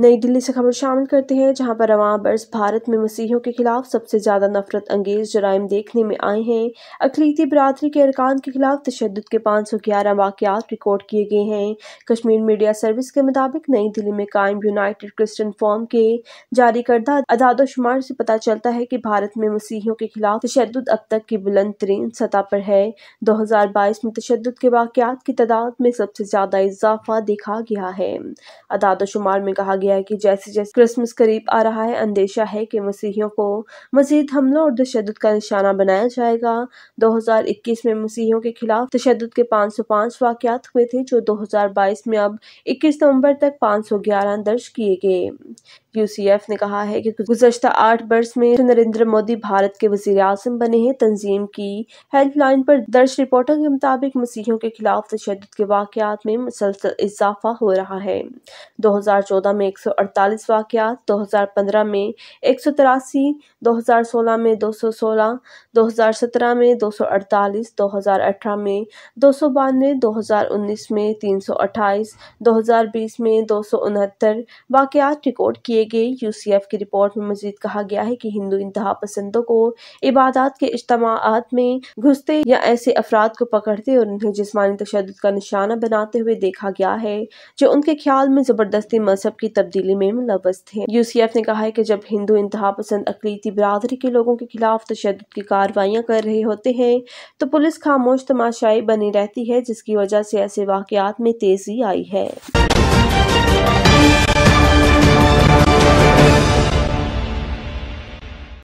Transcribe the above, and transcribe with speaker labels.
Speaker 1: नई दिल्ली से खबर शामिल करते हैं जहां पर रवा बर्स भारत में मसीहों के खिलाफ सबसे ज़्यादा नफरत अंगेज जराइम देखने में आए हैं अखिलती बरदरी के अरकान के खिलाफ तशद के पाँच सौ ग्यारह वाकत रिकॉर्ड किए गए हैं कश्मीर मीडिया सर्विस के मुताबिक नई दिल्ली में कायम यूनाइटेड क्रिश्चियन फॉर्म के जारी करदा अदादोशुमार से पता चलता है कि भारत में मसीहियों के खिलाफ तशद अब तक की बुलंद तरीन सतह पर है बाईस में तशद के वाकत की तादाद में सबसे ज़्यादा इजाफा देखा गया है अदादोशुमार में कहा गया गया है कि जैसे जैसे क्रिसमस करीब आ रहा है अंदेशा है कि मसीहियों को मजीद हमलों और तशद का निशाना बनाया जाएगा 2021 में मसीहियों के खिलाफ तशद के 505 वाकयात हुए थे जो 2022 में अब 21 नवंबर तक 511 दर्ज किए गए यूसीएफ ने कहा है कि गुजशत आठ वर्ष में नरेंद्र मोदी भारत के वजीर आजम बने हैं तंजीम की हेल्पलाइन पर दर्ज रिपोर्टों के मुताबिक मसीहियों के खिलाफ तशद के वाकत में मुसलसल इजाफा हो रहा है दो हजार चौदह में एक सौ अड़तालीस वाकत दो हजार पंद्रह में एक सौ तिरासी दो हजार सोलह में दो सौ सोलह दो हजार सत्रह में दो सौ अड़तालीस दो हजार अठारह में दो सौ बानवे दो हजार उन्नीस में तीन सौ अट्ठाईस दो हजार बीस में दो सौ उनहत्तर वाकत रिकॉर्ड किए गई यूसीएफ की रिपोर्ट में मजीद कहा गया है कि हिंदू इंतहा पसंदों को इबादत के इज्तम में घुसते या ऐसे अफराद को पकड़ते और उन्हें जिसमानी तशद का निशाना बनाते हुए देखा गया है जो उनके ख्याल में जबरदस्ती मजहब की तब्दीली में मुलवस थे यूसीएफ ने कहा है कि जब हिंदू इंतहा पसंद अकली बरदरी के लोगों के खिलाफ तशद की कार्रवाइयाँ कर रहे होते हैं तो पुलिस खामोश तमाशाई बनी रहती है जिसकी वजह से ऐसे वाकत में तेजी आई है